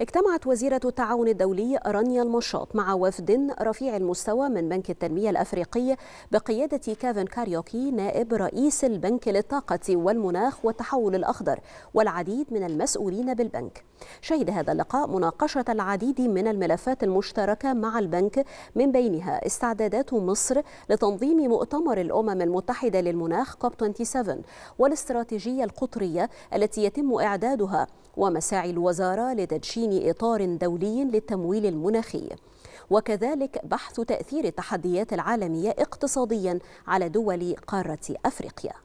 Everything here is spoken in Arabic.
اجتمعت وزيرة التعاون الدولي رانيا المشاط مع وفد رفيع المستوى من بنك التنمية الأفريقي بقيادة كافن كاريوكي نائب رئيس البنك للطاقة والمناخ والتحول الأخضر والعديد من المسؤولين بالبنك شهد هذا اللقاء مناقشة العديد من الملفات المشتركة مع البنك من بينها استعدادات مصر لتنظيم مؤتمر الأمم المتحدة للمناخ كوب 27 والاستراتيجية القطرية التي يتم إعدادها ومساعي الوزارة لتدشين تكوين إطار دولي للتمويل المناخي وكذلك بحث تأثير التحديات العالمية اقتصاديا على دول قارة أفريقيا